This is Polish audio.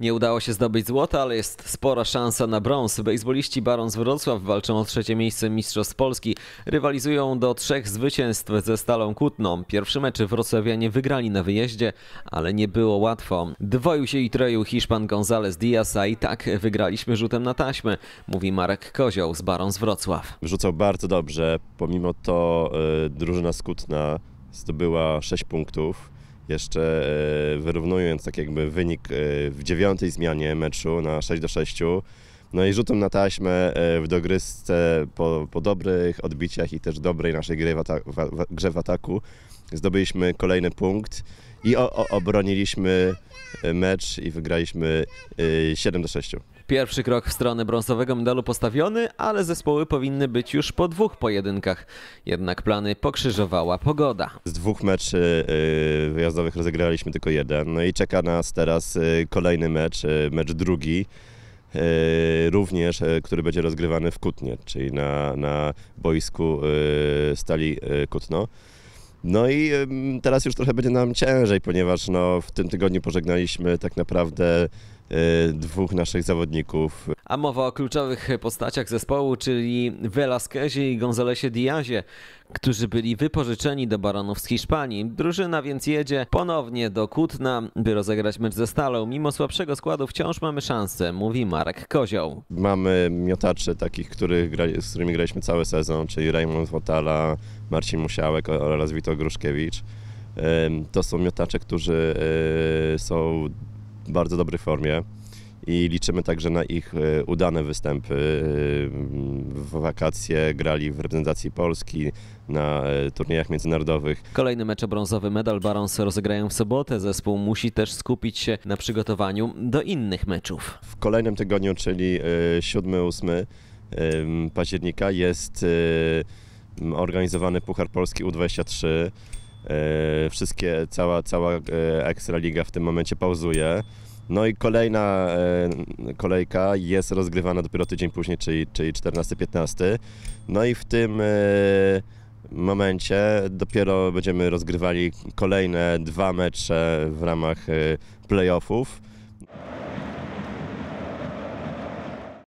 Nie udało się zdobyć złota, ale jest spora szansa na brąz. Bejsboliści Baron z Wrocław walczą o trzecie miejsce Mistrzostw Polski. Rywalizują do trzech zwycięstw ze Stalą Kutną. Pierwszy mecz wrocławianie wygrali na wyjeździe, ale nie było łatwo. Dwoił się i troił Hiszpan González Diaz, a i tak wygraliśmy rzutem na taśmę, mówi Marek Kozioł z Baron z Wrocław. Rzucał bardzo dobrze, pomimo to yy, drużyna Skutna zdobyła 6 punktów jeszcze e, wyrównując tak jakby wynik e, w dziewiątej zmianie meczu na 6 do 6. No i rzutem na taśmę e, w dogrysce po, po dobrych odbiciach i też dobrej naszej gry w, ataku, w grze w ataku zdobyliśmy kolejny punkt i o, o, obroniliśmy mecz i wygraliśmy 7 do 6. Pierwszy krok w stronę brązowego medalu postawiony, ale zespoły powinny być już po dwóch pojedynkach. Jednak plany pokrzyżowała pogoda. Z dwóch meczy y, wyjazdowych rozegraliśmy tylko jeden. No i czeka nas teraz y, kolejny mecz, y, mecz drugi również, który będzie rozgrywany w Kutnie, czyli na, na boisku Stali Kutno. No i teraz już trochę będzie nam ciężej, ponieważ no, w tym tygodniu pożegnaliśmy tak naprawdę E, dwóch naszych zawodników. A mowa o kluczowych postaciach zespołu, czyli Velasquezie i Gonzalesie Diazie, którzy byli wypożyczeni do Baronów z Hiszpanii. Drużyna więc jedzie ponownie do Kutna, by rozegrać mecz ze Stalą. Mimo słabszego składu wciąż mamy szansę, mówi Marek Kozioł. Mamy miotacze takich, których z którymi graliśmy cały sezon, czyli Raymond Wotala, Marcin Musiałek oraz Wito Gruszkiewicz. To są miotacze, którzy e, są bardzo dobrej formie i liczymy także na ich e, udane występy. E, w wakacje grali w reprezentacji Polski na e, turniejach międzynarodowych. Kolejny mecz o brązowy medal Barons rozegrają w sobotę. Zespół musi też skupić się na przygotowaniu do innych meczów. W kolejnym tygodniu, czyli 7-8 października jest organizowany Puchar Polski U23. E, wszystkie, cała, cała e, Liga w tym momencie pauzuje. No i kolejna e, kolejka jest rozgrywana dopiero tydzień później, czyli, czyli 14-15. No i w tym momencie dopiero będziemy rozgrywali kolejne dwa mecze w ramach playoffów.